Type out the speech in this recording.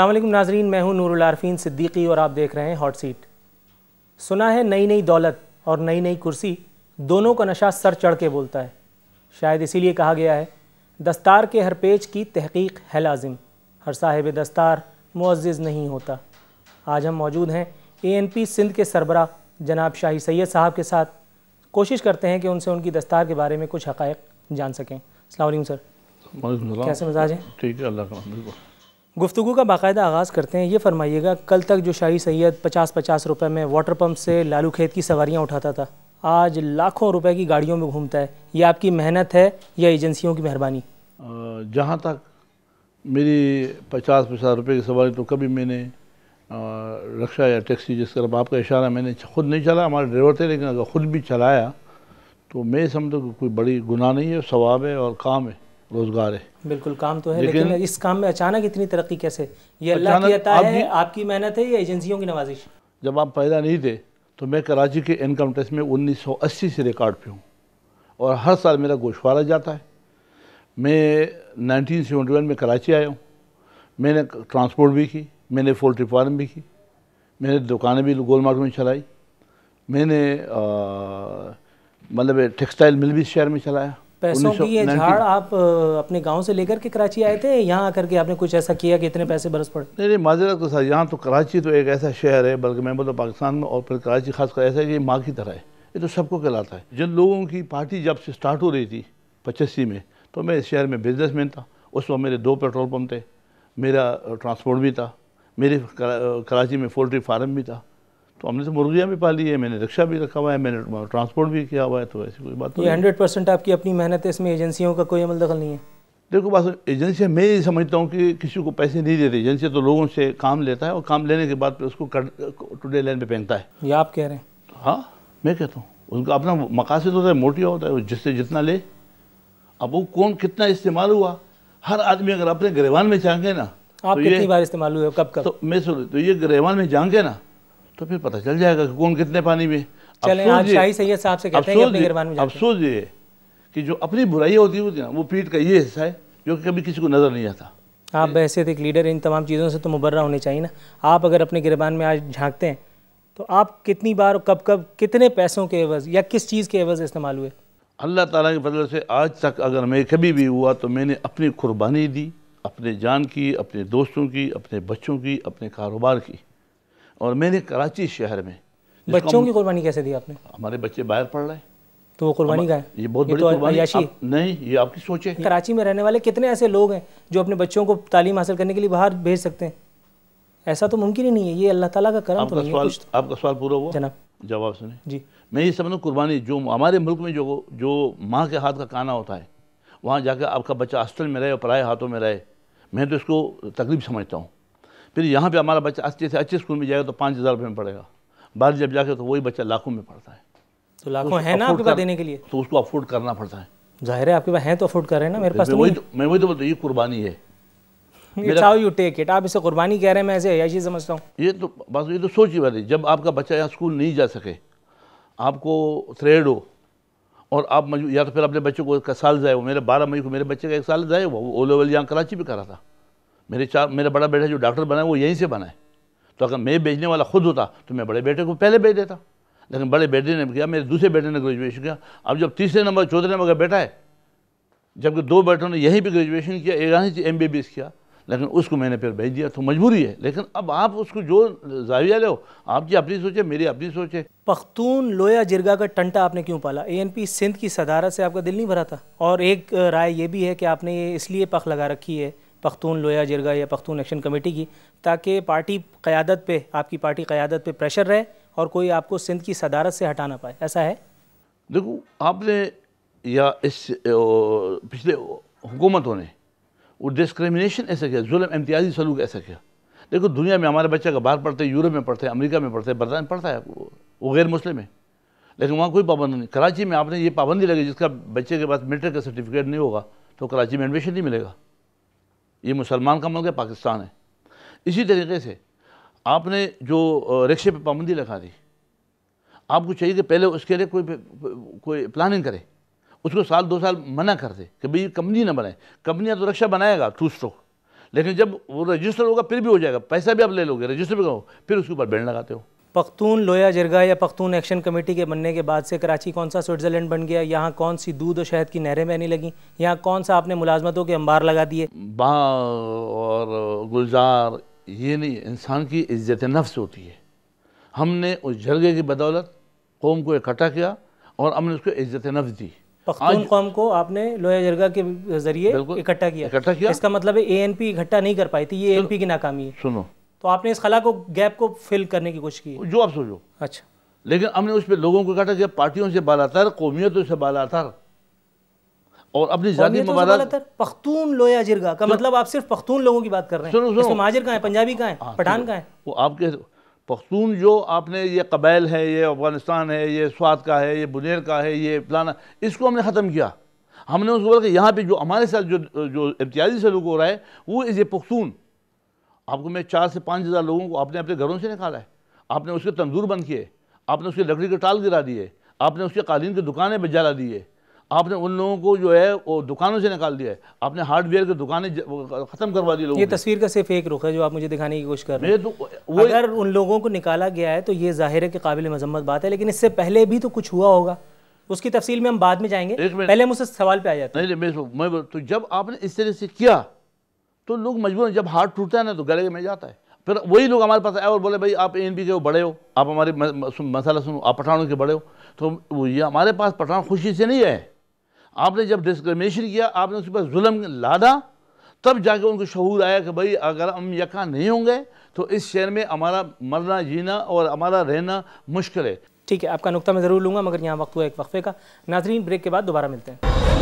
अल्लाम नाजरीन मैं हूं नूरुल आरफीन सिद्दीकी और आप देख रहे हैं हॉट सीट सुना है नई नई दौलत और नई नई कुर्सी दोनों का नशा सर चढ़ के बोलता है शायद इसीलिए कहा गया है दस्तार के हर पेज की तहकीक है लाजिम हर साहिब दस्तार मुआज़ नहीं होता आज हम मौजूद हैं ए एन पी सिंध के सरबरा जनाब शाही सैयद साहब के साथ कोशिश करते हैं कि उनसे उनकी दस्तार के बारे में कुछ हक़ जान सकें अलैक्म सर कैसे मिजाज हैं ठीक है अल्लाह गुफ्तु का बाकायदा आगाज़ करते हैं ये फरमाइएगा कल तक जो शाही सैयद पचास पचास रुपये में वाटर पम्प से लालू खेत की सवारियाँ उठाता था आज लाखों रुपए की गाड़ियों में घूमता है ये आपकी मेहनत है या एजेंसियों की मेहरबानी जहाँ तक मेरी पचास पचास रुपये की सवारी तो कभी मैंने रक्षा या टैक्सी जिस तरफ आपका इशारा मैंने खुद नहीं चला हमारे ड्राइवर थे लेकिन अगर ख़ुद भी चलाया तो मैं समझता कोई बड़ी गुनाह नहीं है सवाब है और काम है रोज़गार है बिल्कुल काम तो है लेकिन, लेकिन इस काम में अचानक इतनी तरक्की कैसे ये अल्लाह की अता है आपकी मेहनत है या एजेंसियों की नवाजिश जब आप पैदा नहीं थे तो मैं कराची के इनकम टैक्स में 1980 से रिकॉर्ड पे हूँ और हर साल मेरा गोशवारा जाता है मैं वन में कराची आया हूँ मैंने ट्रांसपोर्ट भी की मैंने पोल्ट्री फार्म भी की मैंने दुकानें भी गोल मार्केट में चलाई मैंने मतलब टेक्सटाइल मिल भी इस शहर में चलाया पैसों की ये झाड़ आप अपने गांव से लेकर के कराची आए थे यहाँ आकर के आपने कुछ ऐसा किया कि इतने पैसे बरस पड़े नहीं नहीं माजरा तो सर यहाँ तो कराची तो एक ऐसा शहर है बल्कि मैं बोलता पाकिस्तान में और फिर कराची खासकर ऐसा है कि माँ की तरह है ये तो सबको कहलाता है जिन लोगों की पार्टी जब से स्टार्ट हो रही थी पचस्सी में तो मैं इस शहर में बिजनेस था उस वक्त मेरे दो पेट्रोल पम्प थे मेरा ट्रांसपोर्ट भी था मेरे कराची में पोल्ट्री फार्म भी था तो हमने तो मुर्गियाँ भी पाली है मैंने रिक्शा भी रखा हुआ है मैंने ट्रांसपोर्ट भी किया हुआ है तो ऐसी कोई बात तो नहीं हंड्रेड परसेंट आपकी अपनी मेहनत है इसमें एजेंसियों का कोई अमल दखल नहीं है देखो बस एजेंसियाँ मैं ये समझता हूँ कि किसी को पैसे नहीं देती एजेंसी तो लोगों से काम लेता है और काम लेने के बाद उसको टुडे लाइन पे पहनता है ये आप कह रहे हैं हाँ मैं कहता हूँ उनका अपना मकासद होता है मोटिया होता है जिससे जितना ले अब वो कौन कितना इस्तेमाल हुआ हर आदमी अगर अपने गरेवान में जाएंगे ना आप तो कितनी बार इस्तेमाल हुए कब कब तो मैं सुन तो ये गरेवान में जाएंगे ना तो फिर पता चल जाएगा कि कौन कितने पानी में चले आज साहब से अफसोस ये कि जो अपनी बुराई होती होती ना वो पीठ का ये हिस्सा है जो कि कभी किसी को नजर नहीं आता आप वैसे एक लीडर इन तमाम चीज़ों से तो मुबर्रा होने चाहिए ना आप अगर अपने गिरबान में आज झांकते हैं तो आप कितनी बार कब कब कितने पैसों के एवज़ या किस चीज़ के एवज़ इस्तेमाल हुए अल्लाह ताला के बदल से आज तक अगर मैं कभी भी हुआ तो मैंने अपनी कुर्बानी दी अपने जान की अपने दोस्तों की अपने बच्चों की अपने कारोबार की और मैंने कराची शहर में बच्चों की कुर्बानी कैसे दी आपने हमारे बच्चे बाहर पढ़ रहे तो वो कुर्बानी का है ये बहुत बड़ी तो कुर्बानी आप, नहीं ये आपकी सोच है कराची में रहने वाले कितने ऐसे लोग हैं जो अपने बच्चों को तालीम हासिल करने के लिए बाहर भेज सकते हैं ऐसा तो मुमकिन ही नहीं है ये अल्लाह ताला का करम तो आपका तो नहीं सवाल, है आपका सवाल पूरा हुआ जनाब जवाब सुने जी मैं ये समझ कुर्बानी जो हमारे मुल्क में जो जो माँ के हाथ का काना होता है वहाँ जाकर आपका बच्चा हॉस्टल में रहे और पराए हाथों में रहे मैं तो इसको तकलीफ समझता हूँ फिर यहाँ पे हमारा बच्चा अच्छे से अच्छे स्कूल में जाएगा तो पाँच हज़ार रुपये में पड़ेगा बाहर जब जाके तो वही बच्चा लाखों में पड़ता है तो लाखों है ना आपके देने के लिए तो उसको अफोर्ड करना पड़ता है जाहिर है आपके पास है तो अफोर्ड कर रहे हैं ना मेरे तो पास तो वही तो- मैं वही तो बोलता ये कुर्बानी है यू टेक इट आप इसे कुर्बानी कह रहे हैं मैं ऐसे समझता हूँ ये तो बस ये तो सोच ही बात है जब आपका बच्चा यहाँ स्कूल नहीं जा सके आपको थ्रेड हो और आप या तो फिर अपने बच्चों को एक साल जाए हो मेरे बारह मई को मेरे बच्चे का एक साल जाए हुआ वो ओ लेवल यहाँ कराची भी करा था मेरे चार मेरा बड़ा बेटा जो डॉक्टर बना है वो यहीं से बना है तो अगर मैं भेजने वाला खुद होता तो मैं बड़े बेटे को पहले भेज देता लेकिन बड़े बेटे ने किया मेरे दूसरे बेटे ने ग्रेजुएशन किया अब जब तीसरे नंबर चौथे नंबर का बेटा है जबकि दो बेटों ने यहीं पर ग्रेजुएशन किया एक यहाँ एम बी बी एस किया लेकिन उसको मैंने फिर भेज दिया तो मजबूरी है लेकिन अब आप उसको जो जाविया ले आपकी अपनी सोचे मेरी अपनी सोचे पख्तून लोया जिरगा का टंटा आपने क्यों पाला पी सिंध की सदारत से आपका दिल नहीं भरा था और एक राय ये भी है कि आपने ये इसलिए पख लगा रखी है पख्तून लोया जिरगा या पख्तून एक्शन कमेटी की ताकि पार्टी क़्यादत पे आपकी पार्टी क़्यादत पे प्रेशर रहे और कोई आपको सिंध की सदारत से हटा ना पाए ऐसा है देखो आपने या इस पिछले हुकूमतों ने वो डिस्क्रिमिनेशन ऐसा किया जुलम इम्तियाजी सलूक ऐसा किया देखो दुनिया में हमारे बच्चे का बाहर पढ़ते हैं यूरोप में पढ़ते हैं अमेरिका में पढ़ते हैं बरतान पढ़ता है वो गैर मुस्लिम है लेकिन वहाँ कोई पाबंदी नहीं कराची में आपने ये पाबंदी लगी जिसका बच्चे के पास मेट्रिक का सर्टिफिकेट नहीं होगा तो कराची में एडमिशन नहीं मिलेगा ये मुसलमान का मुल्क है पाकिस्तान है इसी तरीके से आपने जो रिक्शे पे पाबंदी लगा दी आपको चाहिए कि पहले उसके लिए कोई कोई प्लानिंग करे उसको साल दो साल मना कर दे कि भाई कंपनी ना बनाए कंपनियाँ तो रक्षा बनाएगा टू स्ट्रोक लेकिन जब वो रजिस्टर होगा फिर भी हो जाएगा पैसा भी आप ले लोगे रजिस्टर भी करो फिर उसके ऊपर बैंड लगाते हो पख्तून लोया जरगा या पख्तून एक्शन कमेटी के बनने के बाद से कराची कौन सा स्विट्ज़रलैंड बन गया यहाँ कौन सी दूध और शहद की नहरें बहने लगी यहाँ कौन सा आपने मुलाजमतों के अंबार लगा दिए बा और गुलजार ये नहीं इंसान की इज्जत नफ्स होती है हमने उस जरगे की बदौलत कौम को इकट्ठा किया और हमने उसको इज्जत नफ्स दी पख्तून कौम को आपने लोया जरगा के जरिए इकट्ठा किया इकट्ठा किया इसका मतलब ए एन पी इकट्ठा नहीं कर पाई थी ये एन पी की नाकामी है सुनो तो आपने इस खला को गैप को फिल करने की कोशिश की जो आप सोचो अच्छा लेकिन हमने उस पर लोगों को कहा था कि पार्टियों से बालातर कौमियतों से बालातर और अपनी जाति पख्तून लोया जिरगा का मतलब आप सिर्फ पख्तून लोगों की बात कर रहे हैं सुनो सुनो माजिर कहाँ है पंजाबी कहाँ है हाँ, पठान कहाँ है वो आपके पख्तून जो आपने ये कबैल है ये अफगानिस्तान है ये स्वाद का है ये बुनेर का है ये फलाना इसको हमने ख़त्म किया हमने उसको बोला कि यहाँ पे जो हमारे साथ जो जो इम्तियाजी सलूक हो रहा है वो इज़ ए पख्तून आपको मैं चार से पाँच हज़ार लोगों को आपने अपने घरों से निकाला है आपने उसके तंदूर बंद किए आपने उसके लकड़ी के टाल गिरा दिए आपने उसके कालीन की दुकानें बजाला दिए आपने उन लोगों को जो है वो दुकानों से निकाल दिया है आपने हार्डवेयर की दुकानें खत्म करवा दी लोगों ये तस्वीर का सिर्फ एक रुख है जो आप मुझे दिखाने की कोशिश कर रहे हैं तो वो अगर उन लोगों को निकाला गया है तो ये जाहिर है कि काबिल मजम्मत बात है लेकिन इससे पहले भी तो कुछ हुआ होगा उसकी तफसील में हम बाद में जाएंगे पहले हम उससे सवाल पे आ जाते हैं नहीं मैं तो-, तो-, तो जब आपने इस तरह से किया तो लोग मजबूर जब हार्ट टूटता है ना तो गले में जाता है फिर वही लोग हमारे पास आए और बोले भाई आप एन के बड़े हो आप हमारे मसाला सुनो आप पठानों के बड़े हो तो वो ये हमारे पास पठान खुशी से नहीं आए आपने जब डिस्क्रमिनेशन किया आपने उसके पास जुलम लादा तब जाके उनको शहूर आया कि भाई अगर हम यका नहीं होंगे तो इस शहर में हमारा मरना जीना और हमारा रहना मुश्किल है ठीक है आपका नुकता मैं ज़रूर लूँगा मगर यहाँ वक्त हुआ एक वक्फे का नाजरीन ब्रेक के बाद दोबारा मिलते हैं